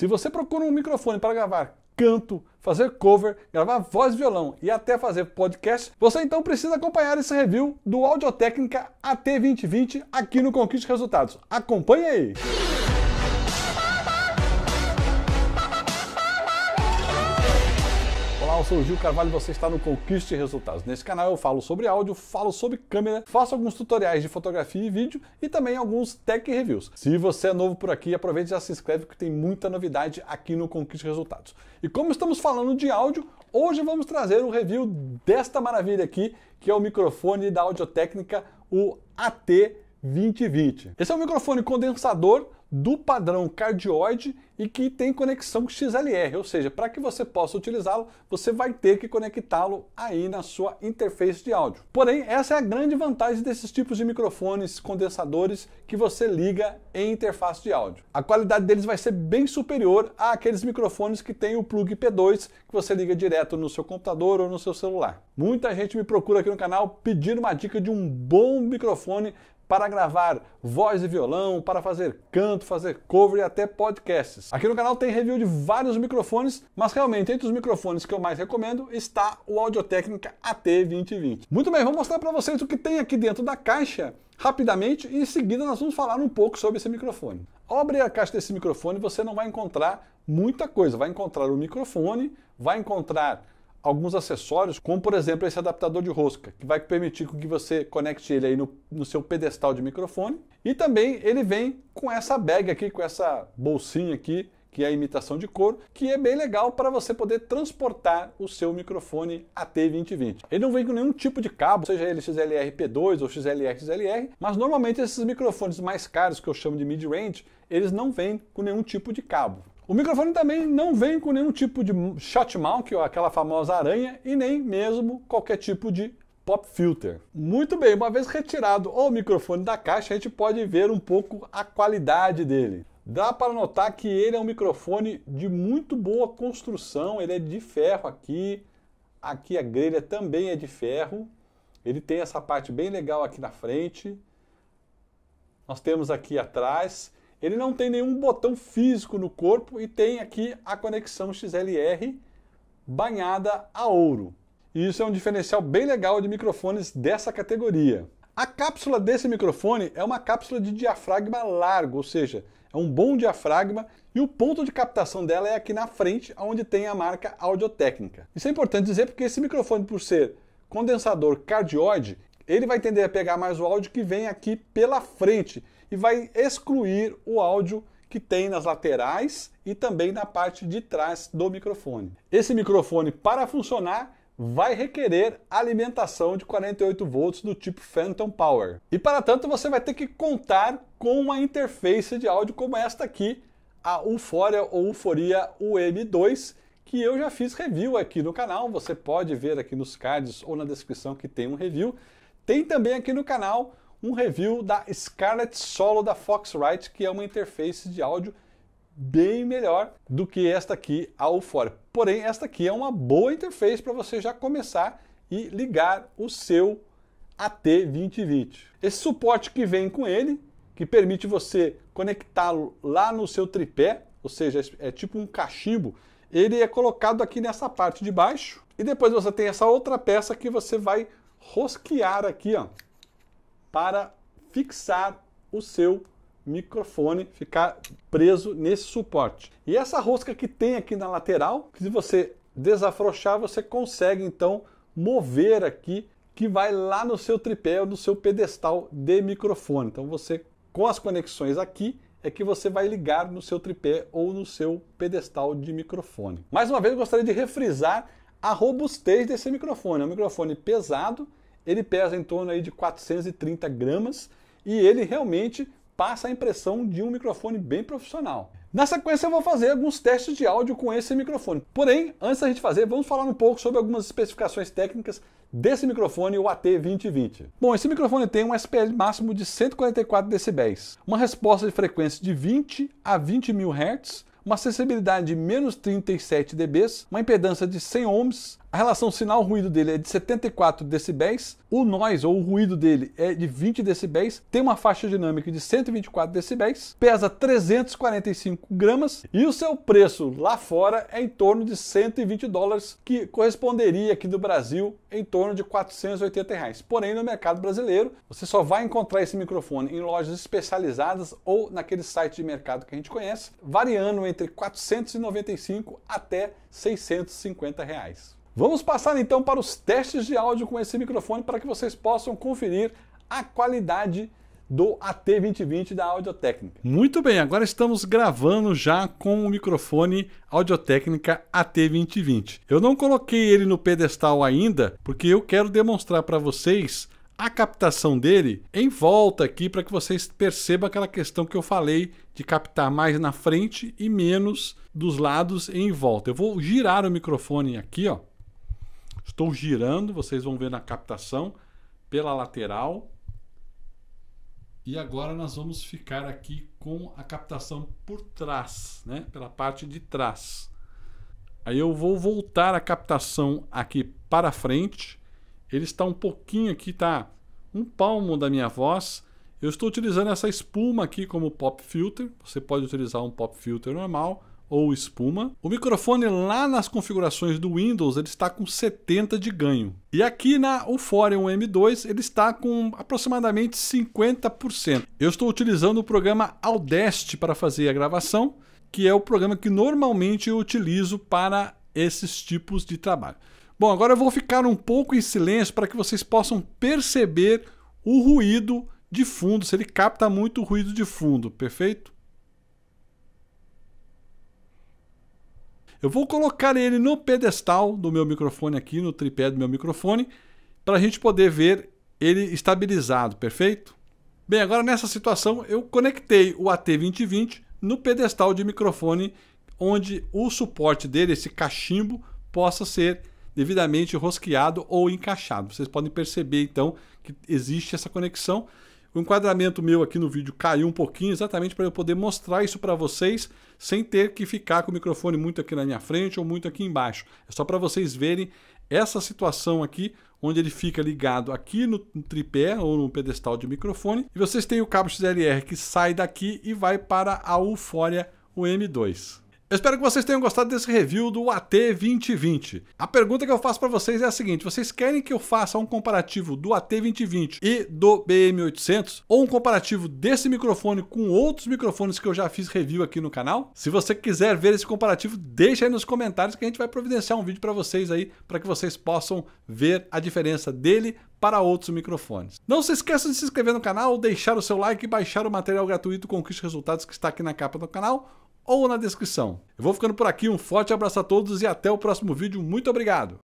Se você procura um microfone para gravar canto, fazer cover, gravar voz e violão e até fazer podcast, você então precisa acompanhar esse review do Audiotécnica AT2020 aqui no Conquiste Resultados. Acompanhe aí! sou Gil Carvalho e você está no Conquiste Resultados. Nesse canal eu falo sobre áudio, falo sobre câmera, faço alguns tutoriais de fotografia e vídeo e também alguns tech reviews. Se você é novo por aqui, aproveite e já se inscreve que tem muita novidade aqui no Conquiste Resultados. E como estamos falando de áudio, hoje vamos trazer um review desta maravilha aqui, que é o microfone da Audiotécnica, o AT2020. Esse é um microfone condensador do padrão cardioide e que tem conexão com XLR, ou seja, para que você possa utilizá-lo, você vai ter que conectá-lo aí na sua interface de áudio. Porém, essa é a grande vantagem desses tipos de microfones condensadores que você liga em interface de áudio. A qualidade deles vai ser bem superior àqueles microfones que tem o plug P2 que você liga direto no seu computador ou no seu celular. Muita gente me procura aqui no canal pedindo uma dica de um bom microfone para gravar voz e violão, para fazer canto, fazer cover e até podcasts. Aqui no canal tem review de vários microfones, mas realmente entre os microfones que eu mais recomendo está o Audio-Técnica AT2020. Muito bem, vou mostrar para vocês o que tem aqui dentro da caixa rapidamente e em seguida nós vamos falar um pouco sobre esse microfone. Ao abrir a caixa desse microfone, você não vai encontrar muita coisa. Vai encontrar o microfone, vai encontrar alguns acessórios, como por exemplo esse adaptador de rosca, que vai permitir que você conecte ele aí no, no seu pedestal de microfone. E também ele vem com essa bag aqui, com essa bolsinha aqui, que é a imitação de couro, que é bem legal para você poder transportar o seu microfone AT2020. Ele não vem com nenhum tipo de cabo, seja ele XLR-P2 ou XLR-XLR, mas normalmente esses microfones mais caros, que eu chamo de mid-range, eles não vêm com nenhum tipo de cabo. O microfone também não vem com nenhum tipo de shot mount, que é aquela famosa aranha, e nem mesmo qualquer tipo de pop filter. Muito bem, uma vez retirado o microfone da caixa, a gente pode ver um pouco a qualidade dele. Dá para notar que ele é um microfone de muito boa construção, ele é de ferro aqui, aqui a grelha também é de ferro. Ele tem essa parte bem legal aqui na frente. Nós temos aqui atrás. Ele não tem nenhum botão físico no corpo e tem aqui a conexão XLR banhada a ouro. E isso é um diferencial bem legal de microfones dessa categoria. A cápsula desse microfone é uma cápsula de diafragma largo, ou seja, é um bom diafragma e o ponto de captação dela é aqui na frente, onde tem a marca Audiotécnica. Isso é importante dizer porque esse microfone, por ser condensador cardioide, ele vai tender a pegar mais o áudio que vem aqui pela frente e vai excluir o áudio que tem nas laterais e também na parte de trás do microfone. Esse microfone, para funcionar, vai requerer alimentação de 48 volts do tipo Phantom Power. E para tanto, você vai ter que contar com uma interface de áudio como esta aqui, a Uforia ou Uforia UM2, que eu já fiz review aqui no canal. Você pode ver aqui nos cards ou na descrição que tem um review. Tem também aqui no canal um review da Scarlett Solo da Foxrite, que é uma interface de áudio bem melhor do que esta aqui, a Euphoria. Porém, esta aqui é uma boa interface para você já começar e ligar o seu AT2020. Esse suporte que vem com ele, que permite você conectá-lo lá no seu tripé, ou seja, é, é tipo um cachimbo, ele é colocado aqui nessa parte de baixo e depois você tem essa outra peça que você vai rosquear aqui, ó, para fixar o seu microfone ficar preso nesse suporte. E essa rosca que tem aqui na lateral, se você desafrouxar, você consegue então mover aqui que vai lá no seu tripé ou no seu pedestal de microfone. Então você com as conexões aqui é que você vai ligar no seu tripé ou no seu pedestal de microfone. Mais uma vez gostaria de refrisar a robustez desse microfone. É um microfone pesado, ele pesa em torno aí de 430 gramas e ele realmente passa a impressão de um microfone bem profissional. Na sequência eu vou fazer alguns testes de áudio com esse microfone. Porém, antes da gente fazer, vamos falar um pouco sobre algumas especificações técnicas desse microfone, o AT2020. Bom, esse microfone tem um SPL máximo de 144 decibéis, uma resposta de frequência de 20 a 20 mil Hz, uma sensibilidade de menos 37 dB, uma impedância de 100 ohms, a relação sinal-ruído dele é de 74 decibéis, o noise ou o ruído dele é de 20 decibéis, tem uma faixa dinâmica de 124 decibéis, pesa 345 gramas e o seu preço lá fora é em torno de 120 dólares, que corresponderia aqui do Brasil em torno de 480 reais. Porém, no mercado brasileiro, você só vai encontrar esse microfone em lojas especializadas ou naquele site de mercado que a gente conhece, variando entre 495 até 650 reais. Vamos passar então para os testes de áudio com esse microfone para que vocês possam conferir a qualidade do AT2020 da Audiotécnica. Muito bem, agora estamos gravando já com o microfone Audiotécnica AT2020. Eu não coloquei ele no pedestal ainda, porque eu quero demonstrar para vocês a captação dele em volta aqui para que vocês percebam aquela questão que eu falei de captar mais na frente e menos dos lados em volta. Eu vou girar o microfone aqui, ó, Estou girando, vocês vão ver na captação, pela lateral. E agora nós vamos ficar aqui com a captação por trás, né? pela parte de trás. Aí eu vou voltar a captação aqui para frente. Ele está um pouquinho aqui, tá? Um palmo da minha voz. Eu estou utilizando essa espuma aqui como pop filter. Você pode utilizar um pop filter normal ou espuma. O microfone lá nas configurações do Windows ele está com 70 de ganho. E aqui na Euphorium M2 ele está com aproximadamente 50%. Eu estou utilizando o programa Audacity para fazer a gravação, que é o programa que normalmente eu utilizo para esses tipos de trabalho. Bom, agora eu vou ficar um pouco em silêncio para que vocês possam perceber o ruído de fundo, se ele capta muito o ruído de fundo, perfeito? Eu vou colocar ele no pedestal do meu microfone aqui, no tripé do meu microfone, para a gente poder ver ele estabilizado, perfeito? Bem, agora nessa situação eu conectei o AT2020 no pedestal de microfone onde o suporte dele, esse cachimbo, possa ser devidamente rosqueado ou encaixado. Vocês podem perceber então que existe essa conexão. O enquadramento meu aqui no vídeo caiu um pouquinho, exatamente para eu poder mostrar isso para vocês sem ter que ficar com o microfone muito aqui na minha frente ou muito aqui embaixo. É só para vocês verem essa situação aqui, onde ele fica ligado aqui no tripé ou no pedestal de microfone. E vocês têm o cabo XLR que sai daqui e vai para a Euphoria UM2. Eu espero que vocês tenham gostado desse review do AT 2020. A pergunta que eu faço para vocês é a seguinte: vocês querem que eu faça um comparativo do AT 2020 e do BM800 ou um comparativo desse microfone com outros microfones que eu já fiz review aqui no canal? Se você quiser ver esse comparativo, deixa aí nos comentários que a gente vai providenciar um vídeo para vocês aí para que vocês possam ver a diferença dele para outros microfones. Não se esqueça de se inscrever no canal, deixar o seu like e baixar o material gratuito Conquiste Resultados que está aqui na capa do canal ou na descrição. Eu vou ficando por aqui, um forte abraço a todos e até o próximo vídeo. Muito obrigado!